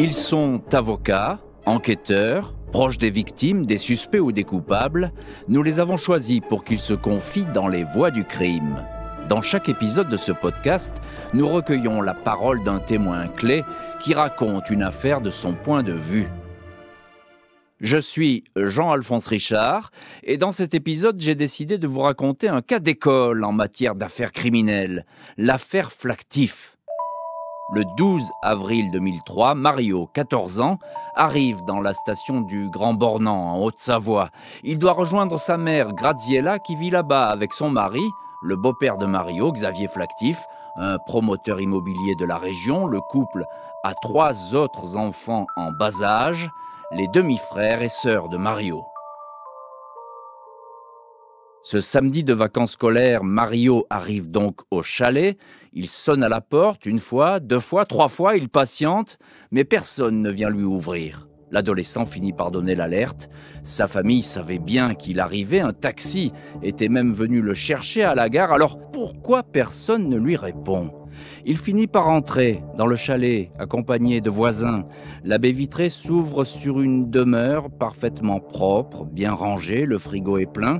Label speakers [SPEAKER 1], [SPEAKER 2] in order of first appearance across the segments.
[SPEAKER 1] Ils sont avocats, enquêteurs, proches des victimes, des suspects ou des coupables. Nous les avons choisis pour qu'ils se confient dans les voies du crime. Dans chaque épisode de ce podcast, nous recueillons la parole d'un témoin clé qui raconte une affaire de son point de vue. Je suis Jean-Alphonse Richard et dans cet épisode, j'ai décidé de vous raconter un cas d'école en matière d'affaires criminelles, l'affaire Flactif. Le 12 avril 2003, Mario, 14 ans, arrive dans la station du Grand Bornand en Haute-Savoie. Il doit rejoindre sa mère, Graziella, qui vit là-bas avec son mari, le beau-père de Mario, Xavier Flactif, un promoteur immobilier de la région. Le couple a trois autres enfants en bas âge, les demi-frères et sœurs de Mario. Ce samedi de vacances scolaires, Mario arrive donc au chalet. Il sonne à la porte une fois, deux fois, trois fois, il patiente, mais personne ne vient lui ouvrir. L'adolescent finit par donner l'alerte. Sa famille savait bien qu'il arrivait, un taxi était même venu le chercher à la gare, alors pourquoi personne ne lui répond il finit par entrer dans le chalet, accompagné de voisins. La baie vitrée s'ouvre sur une demeure parfaitement propre, bien rangée, le frigo est plein.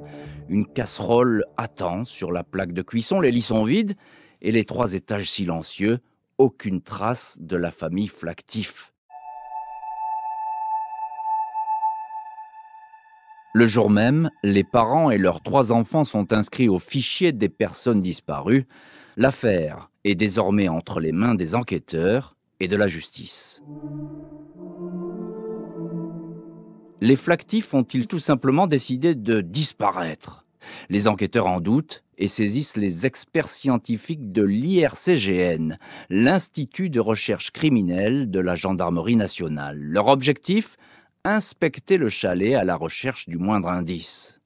[SPEAKER 1] Une casserole attend sur la plaque de cuisson, les lits sont vides et les trois étages silencieux, aucune trace de la famille Flactif. Le jour même, les parents et leurs trois enfants sont inscrits au fichier des personnes disparues. L'affaire est désormais entre les mains des enquêteurs et de la justice les flactifs ont-ils tout simplement décidé de disparaître Les enquêteurs en doutent et saisissent les experts scientifiques de l'IRCGN, l'Institut de recherche criminelle de la Gendarmerie nationale. Leur objectif Inspecter le chalet à la recherche du moindre indice.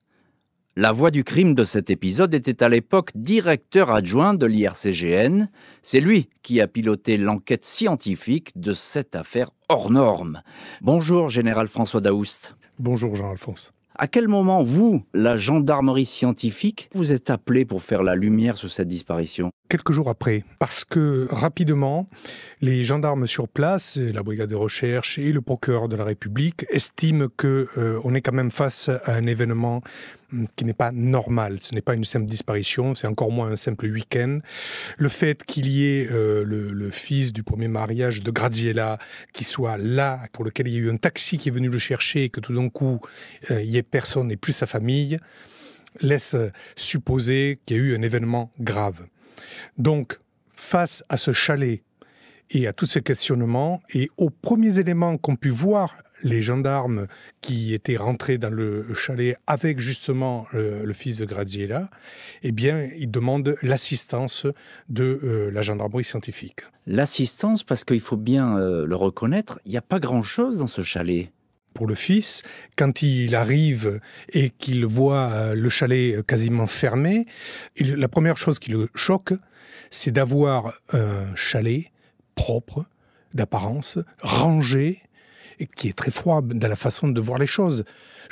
[SPEAKER 1] La voix du crime de cet épisode était à l'époque directeur adjoint de l'IRCGN. C'est lui qui a piloté l'enquête scientifique de cette affaire hors norme. Bonjour, général François Daoust.
[SPEAKER 2] Bonjour, Jean-Alphonse.
[SPEAKER 1] À quel moment, vous, la gendarmerie scientifique, vous êtes appelé pour faire la lumière sur cette disparition
[SPEAKER 2] quelques jours après, parce que rapidement, les gendarmes sur place, la brigade de recherche et le procureur de la République estiment qu'on euh, on est quand même face à un événement hum, qui n'est pas normal. Ce n'est pas une simple disparition, c'est encore moins un simple week-end. Le fait qu'il y ait euh, le, fils du premier mariage de Graziella qui soit là, pour lequel il y a eu un taxi qui est venu le chercher et que tout d'un coup, euh, il n'y ait personne et plus sa famille, laisse supposer qu'il y a eu un événement grave. Donc, face à ce chalet et à tous ces questionnements, et aux premiers éléments qu'ont pu voir les gendarmes qui étaient rentrés dans le chalet avec justement le, fils de Graziella, eh bien, ils demandent l'assistance de euh, la gendarmerie scientifique. L'assistance, parce qu'il faut bien euh, le reconnaître, il n'y a pas grand-chose dans ce chalet pour le fils, quand il arrive et qu'il voit euh, le chalet quasiment fermé, la première chose qui le choque, c'est d'avoir un chalet propre, d'apparence, rangé, et qui est très froid dans la façon de voir les choses.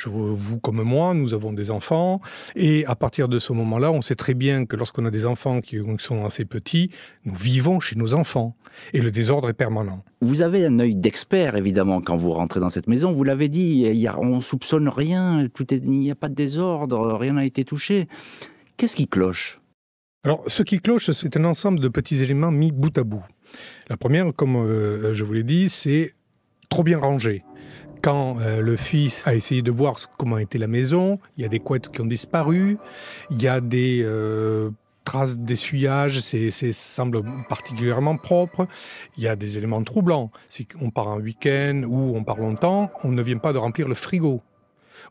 [SPEAKER 2] Je, vous comme moi, nous avons des enfants. Et à partir de ce moment-là, on sait très bien que lorsqu'on a des enfants qui sont assez petits, nous vivons chez nos enfants. Et le désordre est permanent.
[SPEAKER 1] Vous avez un œil d'expert, évidemment, quand vous rentrez dans cette maison. Vous l'avez dit, on y on soupçonne rien, il n'y a pas de désordre, rien n'a été touché. Qu'est-ce qui cloche
[SPEAKER 2] alors, ce qui cloche, c'est un ensemble de petits éléments mis bout à bout. La première, comme euh, je vous l'ai dit, c'est trop bien rangé quand euh, le fils a essayé de voir comment était la maison, il y a des couettes qui ont disparu, il y a des euh, traces d'essuyage, c'est, semble particulièrement propre. Il y a des éléments troublants. Si on part un week-end ou on part longtemps, on ne vient pas de remplir le frigo.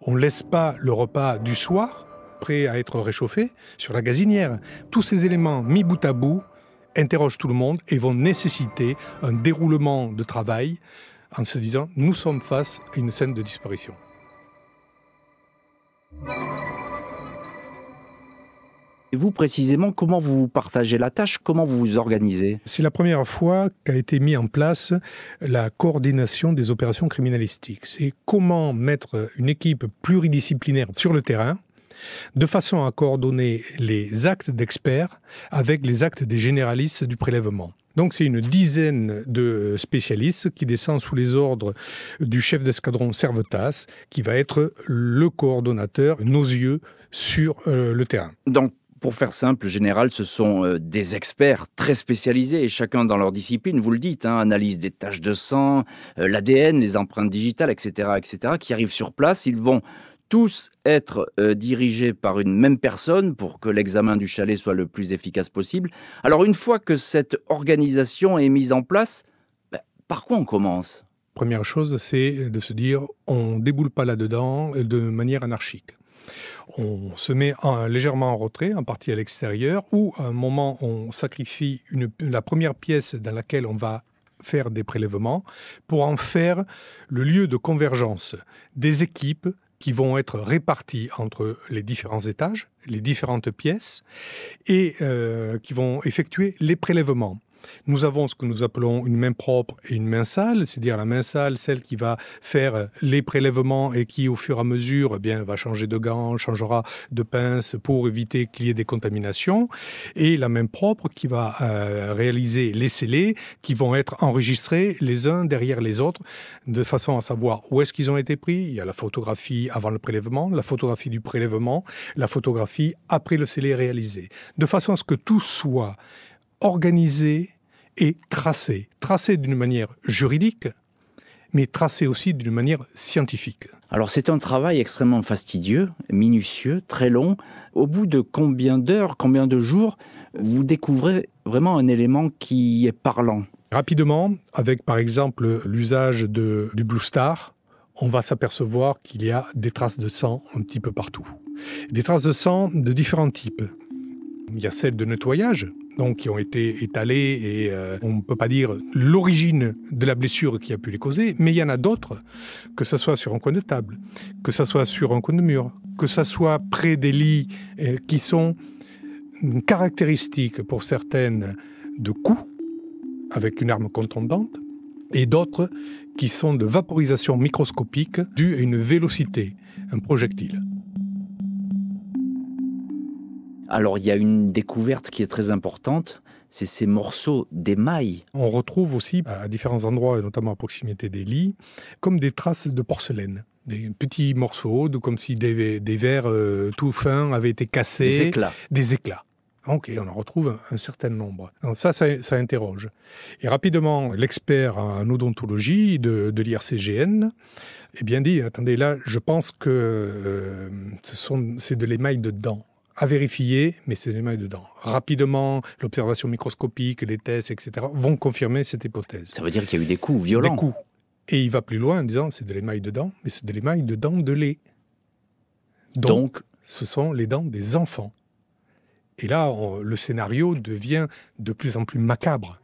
[SPEAKER 2] On ne laisse pas le repas du soir prêt à être réchauffé sur la gazinière. Tous ces éléments mis bout à bout interrogent tout le monde et vont nécessiter un déroulement de travail en se disant nous sommes face à une scène de disparition. Et vous, précisément, comment vous partagez la tâche Comment vous vous organisez C'est la première fois qu'a été mise en place la coordination des opérations criminalistiques. C'est comment mettre une équipe pluridisciplinaire sur le terrain de façon à coordonner les actes d'experts avec les actes des généralistes du prélèvement. Donc c'est une dizaine de spécialistes qui descendent sous les ordres du chef d'escadron Servetas, qui va être le coordonnateur, nos yeux, sur euh, le terrain.
[SPEAKER 1] Donc pour faire simple, général, ce sont euh, des experts très spécialisés et chacun dans leur discipline, vous le dites, hein, analyse des taches de sang, euh, l'ADN, les empreintes digitales, etc., etc., qui arrivent sur place. Ils vont tous être euh, dirigés par une même personne pour que l'examen du chalet soit le plus efficace possible. Alors une fois que cette organisation est mise en place, ben, par quoi on commence
[SPEAKER 2] Première chose, c'est de se dire on déboule pas là-dedans euh, de manière anarchique. On se met légèrement en retrait, en partie à l'extérieur, ou à un moment on sacrifie la première pièce dans laquelle on va faire des prélèvements pour en faire le lieu de convergence des équipes, qui vont être répartis entre les différents étages, les différentes pièces, et euh, qui vont effectuer les prélèvements. Nous avons ce que nous appelons une main propre et une main sale, c'est-à-dire la main sale, celle qui va faire les prélèvements et qui, au fur et à mesure, eh bien, va changer de gants, changera de pince pour éviter qu'il y ait des contaminations. Et la main propre qui va euh, réaliser les scellés qui vont être enregistrés les uns derrière les autres de façon à savoir où est-ce qu'ils ont été pris. Il y a la photographie avant le prélèvement, la photographie du prélèvement, la photographie après le scellé réalisé. De façon à ce que tout soit organisé et tracé, tracé d'une manière juridique, mais tracé aussi d'une manière scientifique.
[SPEAKER 1] Alors c'est un travail extrêmement fastidieux, minutieux, très long. Au bout de combien d'heures, combien de jours, vous découvrez vraiment un élément qui est parlant
[SPEAKER 2] Rapidement, avec par exemple l'usage du Blue Star, on va s'apercevoir qu'il y a des traces de sang un petit peu partout. Des traces de sang de différents types. Il y a celles de nettoyage, donc qui ont été étalées et euh, on ne peut pas dire l'origine de la blessure qui a pu les causer, mais il y en a d'autres, que ce soit sur un coin de table, que ce soit sur un coin de mur, que ce soit près des lits euh, qui sont caractéristiques pour certaines de coups avec une arme contondante et d'autres qui sont de vaporisation microscopique due à une vélocité, un projectile.
[SPEAKER 1] Alors il y a une découverte qui est très importante, c'est ces morceaux d'émail.
[SPEAKER 2] On retrouve aussi à différents endroits, et notamment à proximité des lits, comme des traces de porcelaine. Des petits morceaux, de, comme si des, des verres euh, tout fins avaient été cassés. Des éclats. Des éclats. Ok, on en retrouve un, certain nombre. ça, ça, interroge. Et rapidement, l'expert en odontologie de, l'IRCGN eh bien dit, attendez, là, je pense que euh, c'est de l'émail de dents à vérifier, mais c'est de dedans. Rapidement, l'observation microscopique, les tests, etc., vont confirmer cette hypothèse. Ça
[SPEAKER 1] veut dire qu'il y a eu des coups violents. coups.
[SPEAKER 2] Et il va plus loin en disant c'est de l'émail dedans, mais c'est de l'émail dedans de lait. Donc, ce sont les dents des enfants. Et là, le scénario devient de plus en plus macabre.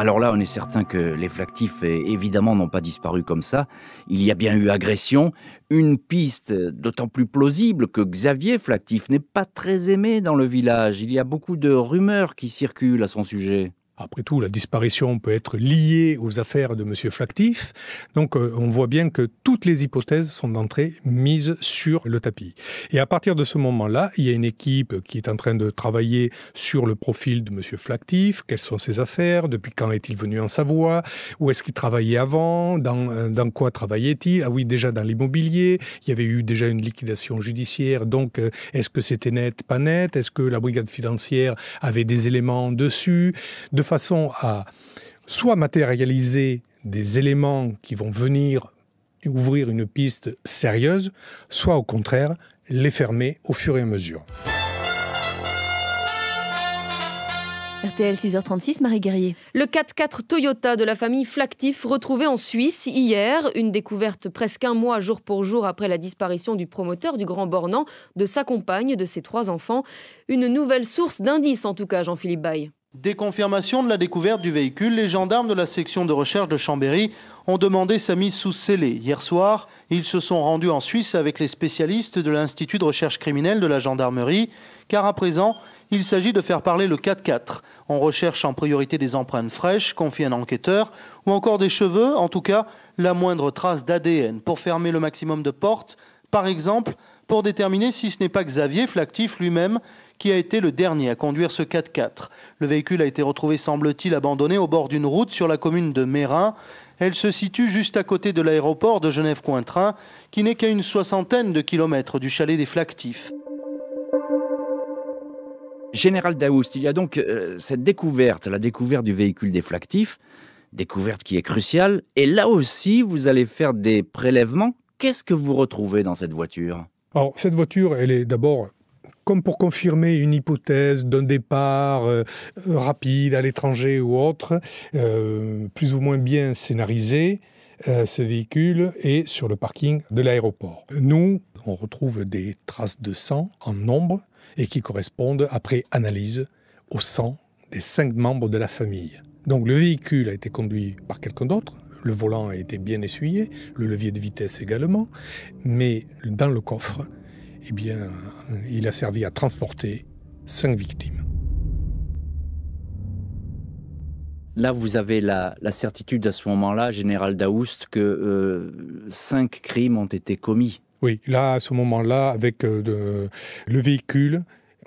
[SPEAKER 1] Alors là, on est certain que les flactifs, eh, évidemment, n'ont pas disparu comme ça. Il y a bien eu agression, une piste d'autant plus plausible que Xavier Flactif n'est pas très aimé dans le village. Il y a beaucoup de rumeurs qui circulent à
[SPEAKER 2] son sujet. Après tout, la disparition peut être liée aux affaires de M. Flactif. Donc, euh, on voit bien que toutes les hypothèses sont d'entrée mises sur le tapis. Et à partir de ce moment-là, il y a une équipe qui est en train de travailler sur le profil de M. Flactif. Quelles sont ses affaires Depuis quand est-il venu en Savoie Où est-ce qu'il travaillait avant dans, euh, quoi travaillait-il Ah oui, déjà dans l'immobilier. Il y avait eu déjà une liquidation judiciaire. Donc, euh, est-ce que c'était net Pas net Est-ce que la brigade financière avait des éléments dessus façon à soit matérialiser des éléments qui vont venir ouvrir une piste sérieuse, soit au contraire les fermer au fur et à mesure. RTL 6h36, Marie Guerrier. Le 4 4 Toyota de la famille Flactif retrouvé en Suisse hier. Une découverte presque un mois jour pour jour après la disparition du promoteur du Grand Bornand, de sa compagne, de ses trois enfants. Une nouvelle source d'indices en tout cas, Jean-Philippe Baye. Des
[SPEAKER 1] confirmations de la découverte du véhicule, les gendarmes de la section de recherche de Chambéry ont demandé sa mise sous scellé. Hier soir, ils se sont rendus en Suisse avec les spécialistes de l'Institut de recherche criminelle de la gendarmerie, car à présent, il s'agit de faire parler le 4-4. On recherche en priorité des empreintes fraîches, confie un enquêteur, ou encore des cheveux, en tout cas la moindre trace d'ADN, pour fermer le maximum de portes, par exemple, pour déterminer si ce n'est pas Xavier Flactif lui-même qui a été le dernier à conduire ce 4x4. Le véhicule a été retrouvé, semble-t-il, abandonné au bord d'une route sur la commune de Mérin. Elle se situe juste à côté de l'aéroport de Genève-Cointrin, qui n'est qu'à une soixantaine de kilomètres du chalet des Flactifs. Général Daoust, il y a donc euh, cette découverte, la découverte du véhicule des Flactifs, découverte qui est cruciale. Et là aussi, vous allez faire des prélèvements. Qu'est-ce que vous retrouvez dans cette voiture
[SPEAKER 2] Alors, cette voiture, elle est d'abord comme pour confirmer une hypothèse d'un départ euh, euh, rapide à l'étranger ou autre, euh, plus ou moins bien scénarisé, ce véhicule est sur le parking de l'aéroport. Nous, on retrouve des traces de sang en nombre et qui correspondent, après analyse, au sang des cinq membres de la famille. Donc le véhicule a été conduit par quelqu'un d'autre, le volant a été bien essuyé, le levier de vitesse également, mais dans le coffre, eh bien, il a servi à transporter cinq victimes.
[SPEAKER 1] Là, vous avez la, certitude à ce moment-là, général Daoust, que euh, cinq crimes ont été commis.
[SPEAKER 2] Oui, là, à ce moment-là, avec euh, le véhicule,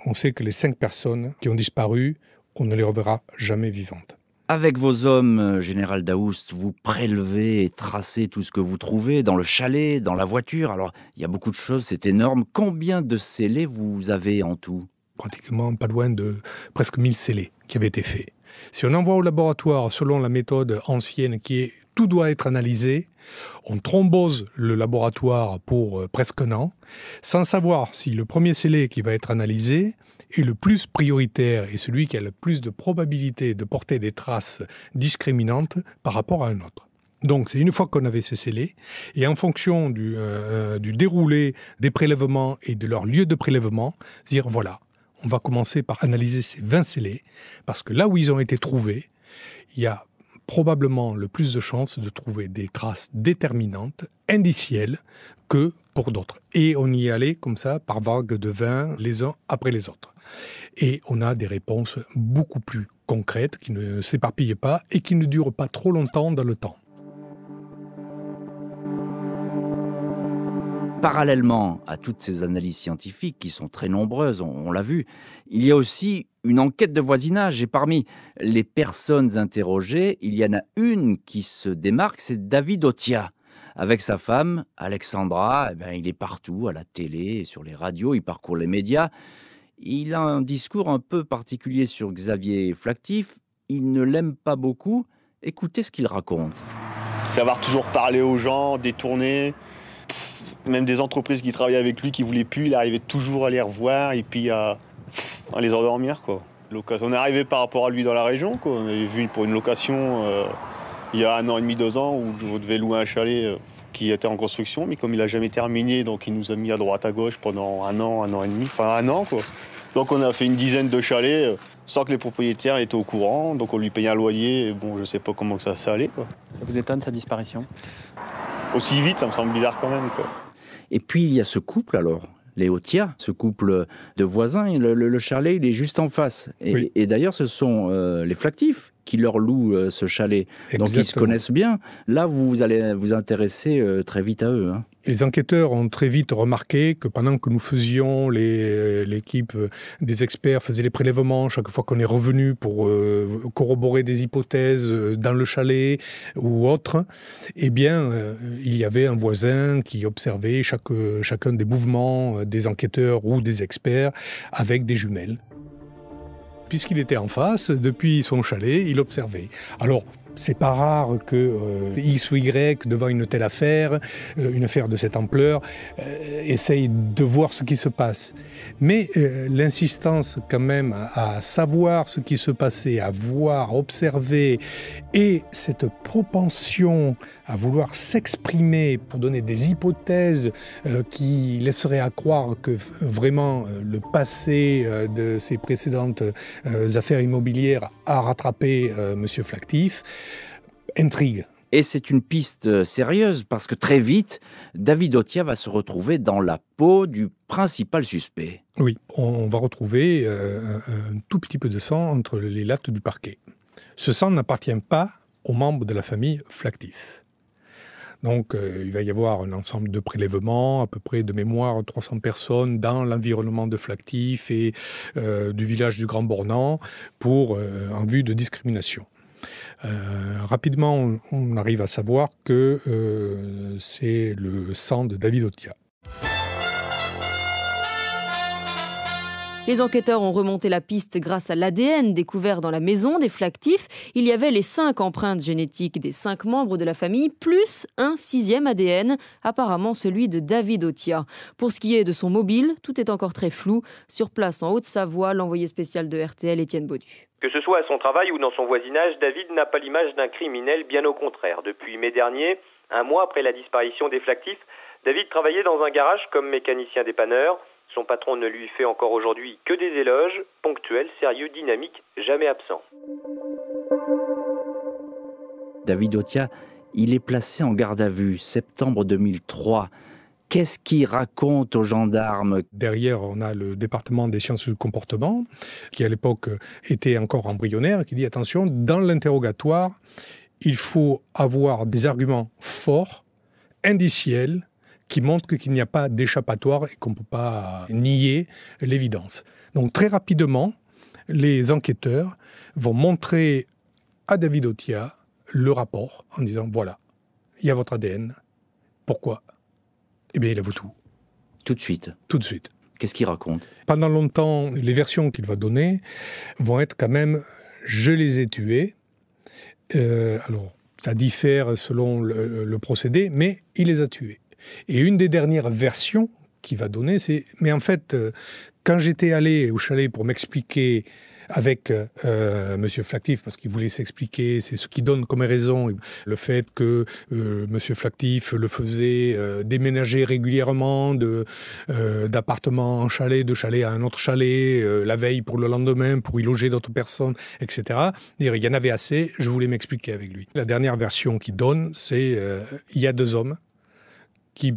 [SPEAKER 2] on sait que les cinq personnes qui ont disparu, on ne les reverra jamais vivantes.
[SPEAKER 1] Avec vos hommes, euh, Général Daoust, vous prélevez et tracez tout ce que vous trouvez dans le chalet, dans la voiture. Alors, il y a beaucoup de choses, c'est énorme. Combien de scellés vous avez en tout
[SPEAKER 2] Pratiquement pas loin de presque 1000 scellés qui avaient été faits. Si on envoie au laboratoire selon la méthode ancienne qui est tout doit être analysé. On thrombose le laboratoire pour euh, presque un an, sans savoir si le premier scellé qui va être analysé est le plus prioritaire et celui qui a le plus de probabilité de porter des traces discriminantes par rapport à un autre. Donc c'est une fois qu'on avait ces scellés, et en fonction du, euh, euh, du déroulé des prélèvements et de leur lieu de prélèvement, dire voilà, on va commencer par analyser ces 20 scellés, parce que là où ils ont été trouvés, il y a probablement le plus de chances de trouver des traces déterminantes, indicielles, que pour d'autres. Et on y allait comme ça, par vagues de 20, les uns après les autres. Et on a des réponses beaucoup plus concrètes, qui ne s'éparpillent pas et qui ne durent pas trop longtemps dans le temps.
[SPEAKER 1] parallèlement à toutes ces analyses scientifiques qui sont très nombreuses, on, l'a vu, il y a aussi une enquête de voisinage. Et parmi les personnes interrogées, il y en a une qui se démarque, c'est David Otia. Avec sa femme, Alexandra, eh ben, il est partout, à la télé, sur les radios, il parcourt les médias. Il a un discours un peu particulier sur Xavier Flactif. Il ne l'aime pas beaucoup. Écoutez ce qu'il raconte. Savoir toujours parler aux gens, détourner. Même des entreprises qui travaillaient avec lui, qui voulaient plus, il arrivait toujours à les revoir et puis à, les endormir. On est arrivé par rapport à lui dans la région. On avait vu pour une location euh, il y a un an et demi, deux ans, où je devais louer un chalet. Euh, qui était en construction, mais comme il n'a jamais terminé, donc il nous a mis à droite, à gauche pendant un an, un an et demi, enfin un an quoi. Donc on a fait une dizaine de chalets euh, sans que les propriétaires étaient au courant. Donc on lui payait un loyer. Et bon, je sais pas comment ça, s'est allé. Quoi. Ça vous étonne sa disparition Aussi vite, ça me semble bizarre quand même. Quoi. Et puis il y a ce couple alors, les Hautier, ce couple de voisins. Le, le, chalet, il est juste en face. Et, d'ailleurs, ce sont euh, les flactifs qui leur louent euh, ce chalet. Donc ils se connaissent bien. Là, vous allez vous intéresser euh, très vite à eux. Hein.
[SPEAKER 2] Les enquêteurs ont très vite remarqué que pendant que nous faisions, euh, l'équipe des experts faisait les prélèvements chaque fois qu'on est revenu pour corroborer des hypothèses dans le chalet ou autre, eh bien, il y avait un voisin qui observait chaque, chacun des mouvements des enquêteurs ou des experts avec des jumelles puisqu'il était en face, depuis son chalet, il observait. Alors, c'est pas rare que euh, X ou Y, devant une telle affaire, euh, une affaire de cette ampleur, euh, essaye de voir ce qui se passe. Mais l'insistance quand même à, savoir ce qui se passait, à voir, observer, et cette propension à vouloir s'exprimer pour donner des hypothèses qui laisseraient à croire que vraiment le passé de ces précédentes affaires immobilières a rattrapé M. Flactif, intrigue. Et c'est une piste euh, sérieuse
[SPEAKER 1] parce que très vite, David Otia va se retrouver dans la peau du principal suspect.
[SPEAKER 2] Oui, on va retrouver euh, un tout petit peu de sang entre les lattes du parquet. Ce sang n'appartient pas aux membres de la famille Flactif. Donc euh, il va y avoir un ensemble de prélèvements, à peu près de mémoire 300 personnes dans l'environnement de Flactif et du village du Grand Bornand pour en vue de discrimination. Euh, rapidement, on, arrive à savoir que euh, c'est le sang de David Otia. Les enquêteurs ont remonté la piste grâce à l'ADN découvert dans la maison des flactifs. Il y avait les cinq empreintes génétiques des cinq membres de la famille, plus un sixième ADN, apparemment celui de David Otia. Pour ce qui est de son mobile, tout est encore très flou. Sur place en Haute-Savoie, l'envoyé spécial de RTL, Étienne Baudu. Que ce soit à son travail
[SPEAKER 1] ou dans son voisinage, David n'a pas l'image d'un criminel, bien au contraire. Depuis mai dernier, un mois après la disparition des flactifs, David travaillait dans un garage comme mécanicien dépanneur. Son patron ne lui fait encore aujourd'hui que des éloges, ponctuels, sérieux, dynamiques, jamais absents. David Otia, il est placé en garde à vue
[SPEAKER 2] septembre 2003. Qu'est-ce qui raconte aux gendarmes Derrière, on a le département des sciences du comportement, qui à l'époque était encore embryonnaire, qui dit attention, dans l'interrogatoire, il faut avoir des arguments forts, indiciels, qui montrent qu'il n'y a pas d'échappatoire et qu'on ne peut pas nier l'évidence. Donc très rapidement, les enquêteurs vont montrer à David Otia le rapport en disant voilà, il y a votre ADN, pourquoi eh bien, il avoue tout. Tout de suite Tout de suite. Qu'est-ce qu'il raconte Pendant longtemps, les versions qu'il va donner vont être quand même « je les ai tués euh, Alors, ça diffère selon le, le procédé, mais il les a tués. Et une des dernières versions qu'il va donner, c'est « mais en fait, euh, quand j'étais allé au chalet pour m'expliquer avec euh, euh, Monsieur Flactif, parce qu'il voulait s'expliquer. C'est ce qui donne comme raison le fait que euh, Monsieur Flactif le faisait euh, déménager régulièrement de euh, d'appartement en chalet, de chalet à un autre chalet, la veille pour le lendemain, pour y loger d'autres personnes, etc. Il y en avait assez, je voulais m'expliquer avec lui. La dernière version qu'il donne, c'est il y a deux hommes qui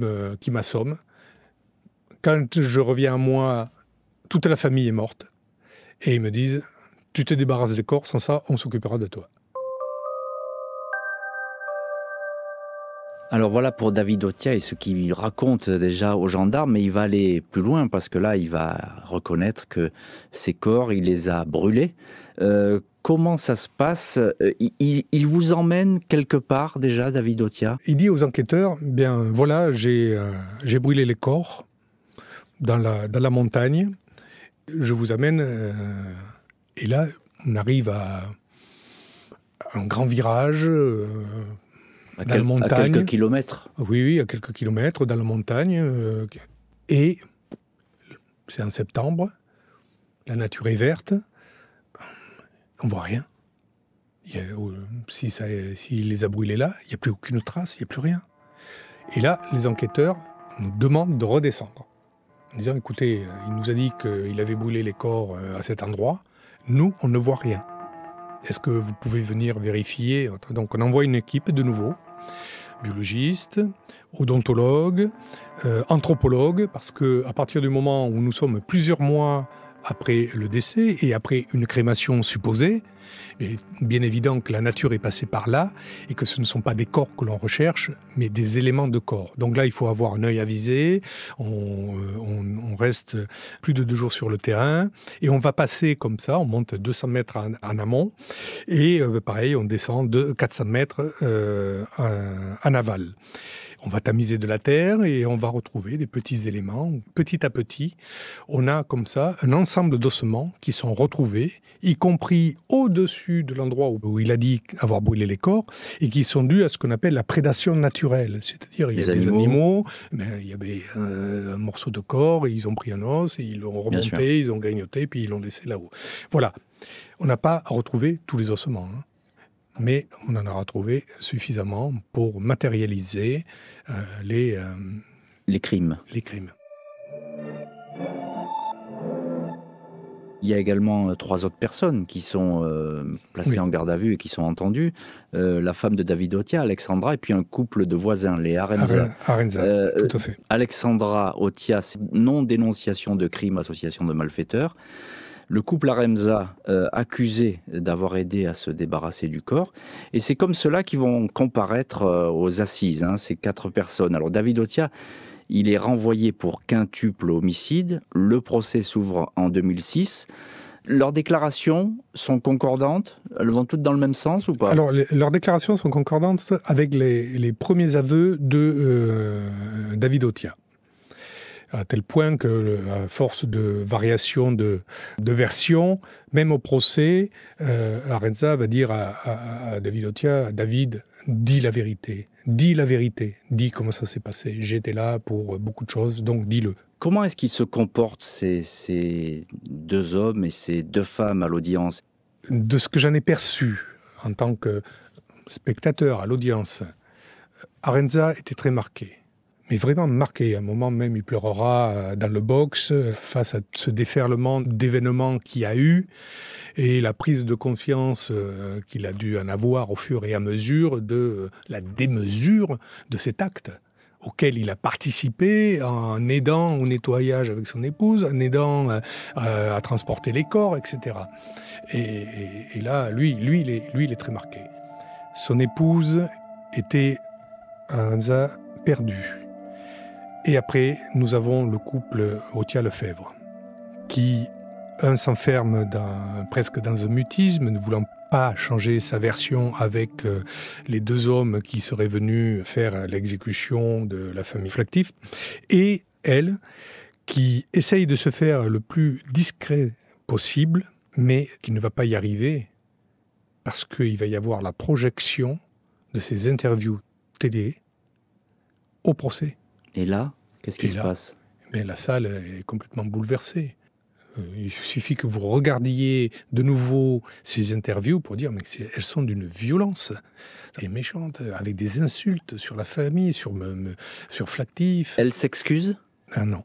[SPEAKER 2] m'assomment. Qui quand je reviens à moi, toute la famille est morte. Et ils me disent, tu te débarrasses des corps, sans ça, on s'occupera de toi. Alors
[SPEAKER 1] voilà pour David Othia et ce qu'il raconte déjà aux gendarmes, mais il va aller plus loin parce que là, il va reconnaître que ces corps, il les a brûlés. Euh, comment ça se passe euh, il, vous emmène quelque part déjà, David Othia
[SPEAKER 2] Il dit aux enquêteurs, eh bien voilà, euh, j'ai brûlé les corps dans la montagne. Je vous amène, euh, et là, on arrive à, un grand virage. Euh,
[SPEAKER 1] dans la montagne. À quelques kilomètres.
[SPEAKER 2] Oui, oui, à quelques kilomètres, dans la montagne. Euh, et c'est en septembre, la nature est verte, on voit rien. a, oh, si, ça, les a là, il n'y a plus aucune trace, il n'y a plus rien. Et là, les enquêteurs nous demandent de redescendre en disant écoutez, euh, il nous a dit qu'il avait brûlé les corps euh, à cet endroit, nous, on ne voit rien. Est-ce que vous pouvez venir vérifier Donc on envoie une équipe de nouveau, biologistes, odontologues, euh, anthropologues, parce que à partir du moment où nous sommes plusieurs mois après le décès et après une crémation supposée. Il bien évident que la nature est passée par là et que ce ne sont pas des corps que l'on recherche, mais des éléments de corps. Donc là, il faut avoir un œil avisé, on, euh, on, reste plus de deux jours sur le terrain et on va passer comme ça, on monte 200 mètres en, amont et euh, pareil, on descend de 400 mètres euh, en aval on va tamiser de la terre et on va retrouver des petits éléments. Petit à petit, on a comme ça un ensemble d'ossements qui sont retrouvés, y compris au-dessus de l'endroit où il a dit avoir brûlé les corps, et qui sont dus à ce qu'on appelle la prédation naturelle. C'est-à-dire, il y a des animaux, mais il y avait euh, un, morceau de corps, et ils ont pris un os, et ils l'ont remonté, ils ont grignoté, puis ils l'ont laissé là-haut. Voilà. On n'a pas retrouvé tous les ossements. Hein mais on en aura trouvé suffisamment pour matérialiser euh, les, euh, les crimes. Les crimes.
[SPEAKER 1] Il y a également euh, trois autres personnes qui sont placées en garde à vue et qui sont entendues. la femme de David Otia, Alexandra, et puis un couple de voisins, les Arenza. Arenza, tout à fait. Alexandra Otia, non dénonciation de crime, association de malfaiteurs le couple Aremza euh, accusé d'avoir aidé à se débarrasser du corps. Et c'est comme cela qu'ils vont comparaître euh, aux assises, hein, ces quatre personnes. Alors David Otia, il est renvoyé pour quintuple homicide. Le procès s'ouvre en 2006. Leurs déclarations sont concordantes Elles vont toutes dans le même sens ou pas Alors,
[SPEAKER 2] leurs déclarations sont concordantes avec les, premiers aveux de euh, David Otia à tel point que, à force de variations de, de versions, même au procès, euh, Arenza va dire à, David Otia, David, dis la vérité, dis la vérité, dis comment ça s'est passé. J'étais là pour beaucoup de choses, donc dis-le. Comment est-ce qu'ils se comportent,
[SPEAKER 1] ces, deux hommes et ces deux femmes à l'audience
[SPEAKER 2] De ce que j'en ai perçu en tant que spectateur à l'audience, Arenza était très marqué mais vraiment marqué. À un moment même, il pleurera euh, dans le box euh, face à ce déferlement d'événements qu'il a eu et la prise de confiance euh, qu'il a dû en avoir au fur et à mesure de la démesure de cet acte auquel il a participé en aidant au nettoyage avec son épouse, en aidant à, transporter les corps, etc. Et, là, lui, lui, il est, lui, il est très marqué. Son épouse était un perdue. Et après, nous avons le couple Otia-Lefebvre, qui, un s'enferme presque dans un mutisme, ne voulant pas changer sa version avec euh, les deux hommes qui seraient venus faire l'exécution de la famille Flactif, et elle, qui essaye de se faire le plus discret possible, mais qui ne va pas y arriver, parce qu'il va y avoir la projection de ces interviews télé au procès.
[SPEAKER 1] Et là, qu'est-ce qui se
[SPEAKER 2] passe mais ben, La salle est complètement bouleversée. Euh, il suffit que vous regardiez de nouveau ces interviews pour dire mais elles sont d'une violence et méchante, avec des insultes sur la famille, sur, sur Flactif. Elle s'excuse ah, Non.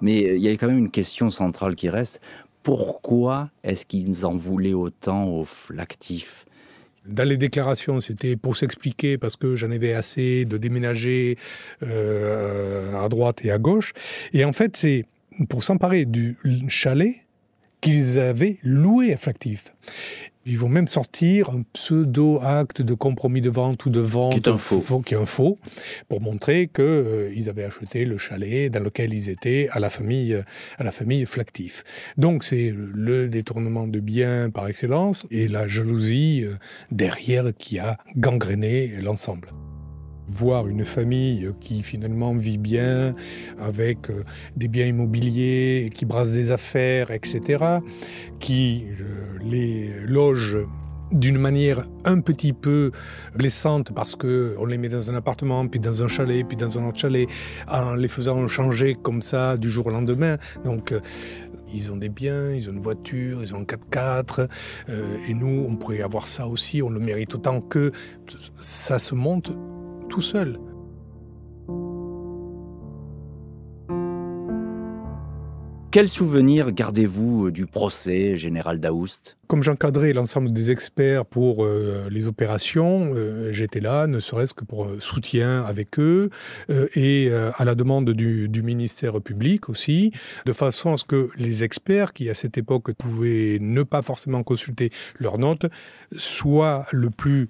[SPEAKER 1] Mais euh, il y a quand même une question centrale qui reste. Pourquoi est-ce qu'ils en voulaient autant au Flactif
[SPEAKER 2] dans les déclarations, c'était pour s'expliquer parce que j'en avais assez de déménager euh, à droite et à gauche. Et en fait, c'est pour s'emparer du chalet qu'ils avaient loué à Flactif. Ils vont même sortir un pseudo-acte de compromis de vente ou de vente qui est un faux, qui est pour montrer qu'ils euh, avaient acheté le chalet dans lequel ils étaient à la famille, euh, à la famille Flactif. Donc c'est le détournement de biens par excellence et la jalousie euh, derrière qui a gangréné l'ensemble voir une famille qui finalement vit bien, avec euh, des biens immobiliers, qui brasse des affaires, etc., qui euh, les loge d'une manière un petit peu blessante parce que on les met dans un appartement, puis dans un chalet, puis dans un autre chalet, en les faisant changer comme ça du jour au lendemain. Donc euh, ils ont des biens, ils ont une voiture, ils ont un 4x4, et nous on pourrait avoir ça aussi, on le mérite autant que ça se monte tout seul.
[SPEAKER 1] Quel souvenir gardez-vous euh, du procès général d'Aoust
[SPEAKER 2] Comme j'encadrais l'ensemble des experts pour euh, les opérations, euh, j'étais là, ne serait-ce que pour soutien avec eux et à la demande du, du, ministère public aussi, de façon à ce que les experts qui à cette époque pouvaient ne pas forcément consulter leurs notes soient le plus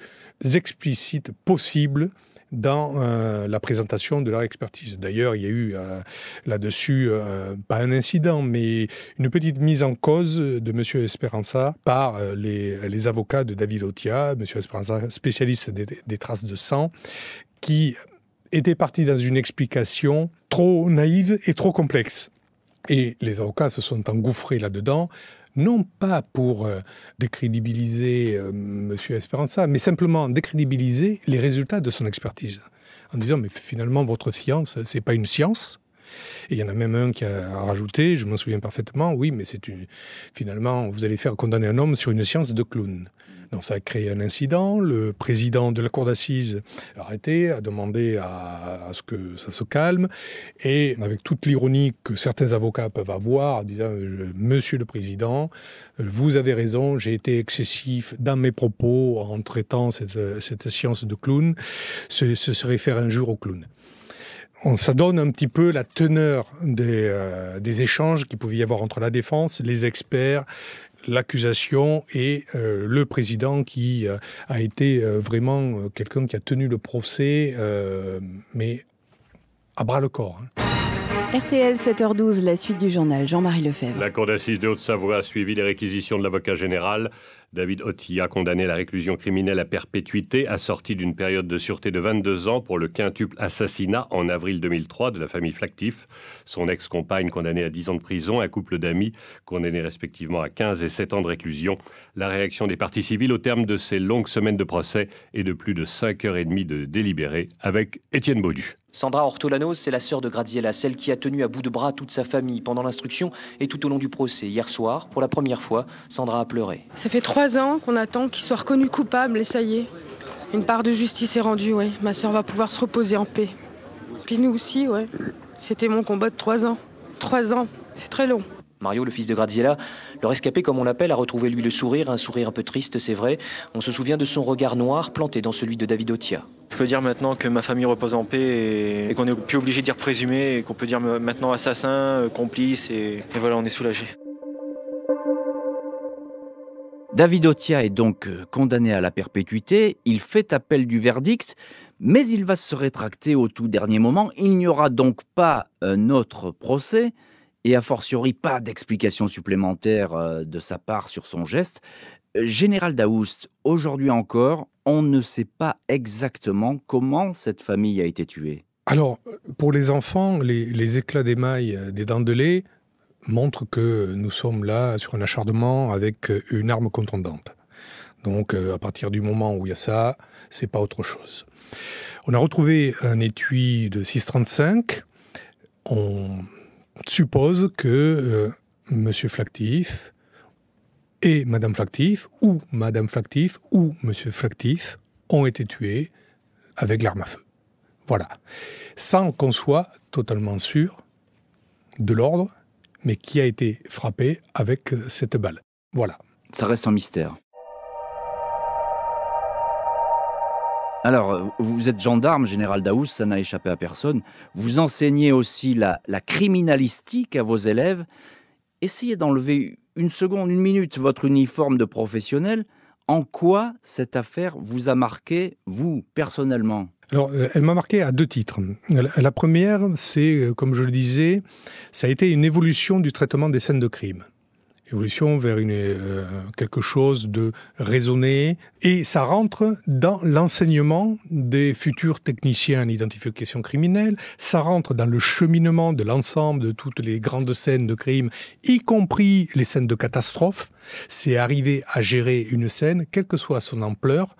[SPEAKER 2] explicite possible dans euh, la présentation de leur expertise. D'ailleurs, il y a eu euh, là-dessus, euh, pas un incident, mais une petite mise en cause de M. Esperanza par les, avocats de David Otia, M. Esperanza, spécialiste des, des traces de sang, qui était parti dans une explication trop naïve et trop complexe. Et les avocats se sont engouffrés là-dedans, non pas pour euh, décrédibiliser euh, M. Esperanza, mais simplement décrédibiliser les résultats de son expertise. En disant, mais finalement, votre science, c'est pas une science, et il y en a même un qui a rajouté, je m'en souviens parfaitement, oui, mais c'est finalement, vous allez faire condamner un homme sur une science de clown. Donc ça a créé un incident. Le président de la cour d'assises arrêté a demandé à, ce que ça se calme. Et avec toute l'ironie que certains avocats peuvent avoir, en disant euh, Monsieur le président, vous avez raison, j'ai été excessif dans mes propos en traitant cette, cette science de clown. Ce, serait faire un jour au clown on, ça donne un petit peu la teneur des, euh, échanges qui pouvait y avoir entre la défense, les experts, l'accusation et euh, le président qui euh, a été euh, vraiment quelqu'un qui a tenu le procès, mais à bras le corps. Hein.
[SPEAKER 1] RTL 7h12, la suite du journal, Jean-Marie Lefebvre.
[SPEAKER 2] La Cour d'assises de Haute-Savoie a suivi les réquisitions de l'avocat général. David Ottia, condamné à la réclusion criminelle à perpétuité, assortie d'une période de sûreté de 22 ans pour le quintuple assassinat en avril 2003 de la famille Flactif. Son ex-compagne, condamnée à 10 ans de prison, un couple d'amis, condamnés respectivement à 15 et 7 ans de réclusion. La réaction des parties civiles au terme de ces longues semaines de procès et de plus de 5h30 de délibérés avec Étienne Baudu.
[SPEAKER 1] Sandra Ortolanos, c'est la sœur de Graziella, celle qui a tenu à bout de bras toute sa famille pendant l'instruction et tout au long du procès. Hier soir, pour la première fois, Sandra a pleuré. Ça fait trois ans qu'on attend qu'il soit reconnu coupable et ça y est. Une part de justice est rendue, oui. Ma sœur va pouvoir se reposer en paix. Puis nous aussi, ouais. C'était mon combat de trois ans. Trois ans, c'est très long. Mario, le fils de Graziella, le rescapé comme on l'appelle, a retrouvé lui le sourire, un sourire un peu triste, c'est vrai. On se souvient de son regard noir planté dans celui de David Otia. Je peux dire maintenant que ma famille repose en paix et, qu'on n'est plus obligé d'y dire présumé, et qu'on peut dire maintenant assassin, euh, complice, et, voilà, on est soulagé. David Otia est donc euh, condamné à la perpétuité, il fait appel du verdict, mais il va se rétracter au tout dernier moment, il n'y aura donc pas un autre procès et a fortiori pas d'explication supplémentaire euh, de sa part sur son geste. Euh, Général Daoust, aujourd'hui encore, on ne sait pas exactement comment cette famille a été tuée.
[SPEAKER 2] Alors, pour les enfants, les, éclats d'émail euh, des dents de lait montrent que nous sommes là sur un acharnement avec une arme contondante. Donc, à partir du moment où il y a ça, c'est pas autre chose. On a retrouvé un étui de 635. On suppose que euh, Monsieur Flactif et Mme Flactif, ou Madame Flactif, ou M. Flactif, ont été tués avec l'arme à feu. Voilà. Sans qu'on soit totalement sûr de l'ordre, mais qui a été frappé avec euh, cette balle. Voilà. Ça
[SPEAKER 1] reste un mystère. Alors, euh, vous êtes gendarme, général Daous, ça n'a échappé à personne. Vous enseignez aussi la, la criminalistique à vos élèves. Essayez d'enlever une seconde, une minute, votre uniforme de professionnel. En quoi cette affaire vous a marqué, vous, personnellement
[SPEAKER 2] alors, euh, elle m'a marqué à deux titres. La première, c'est, euh, comme je le disais, ça a été une évolution du traitement des scènes de crime évolution vers une, euh, quelque chose de raisonné. Et ça rentre dans l'enseignement des futurs techniciens en identification criminelle, ça rentre dans le cheminement de l'ensemble de toutes les grandes scènes de crime, y compris les scènes de catastrophe. C'est arriver à gérer une scène, quelle que soit son ampleur,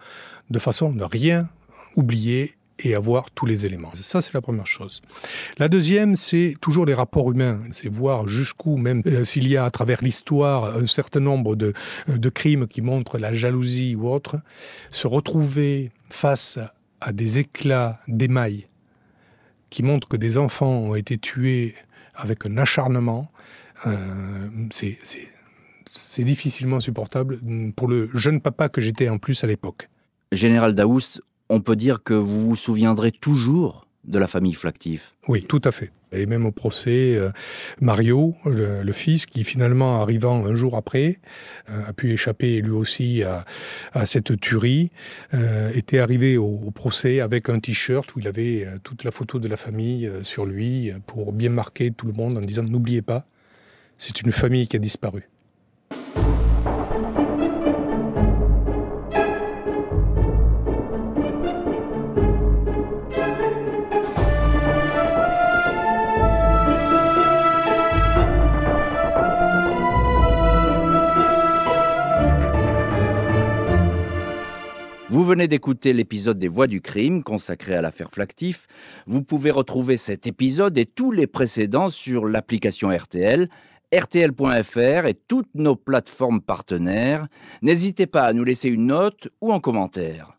[SPEAKER 2] de façon à ne rien oublier et avoir tous les éléments. Ça, c'est la première chose. La deuxième, c'est toujours les rapports humains. C'est voir jusqu'où, même euh, s'il y a à travers l'histoire un certain nombre euh, de, crimes qui montrent la jalousie ou autre, se retrouver face à des éclats d'émail qui montrent que des enfants ont été tués avec un acharnement, euh, c'est difficilement supportable pour le jeune papa que j'étais en plus à l'époque.
[SPEAKER 1] Général Daoust, on peut dire que vous vous souviendrez toujours de la famille Flactif.
[SPEAKER 2] Oui, tout à fait. Et même au procès, euh, Mario, le, fils, qui finalement, arrivant un jour après, euh, a pu échapper lui aussi à, cette tuerie, euh, était arrivé au, procès avec un t-shirt où il avait toute la photo de la famille sur lui pour bien marquer tout le monde en disant n'oubliez pas, c'est une famille qui a disparu.
[SPEAKER 1] Vous venez d'écouter l'épisode des Voix du crime consacré à l'affaire Flactif. Vous pouvez retrouver cet épisode et tous les précédents sur l'application RTL, rtl.fr et toutes nos plateformes partenaires. N'hésitez pas à nous laisser une note ou un commentaire.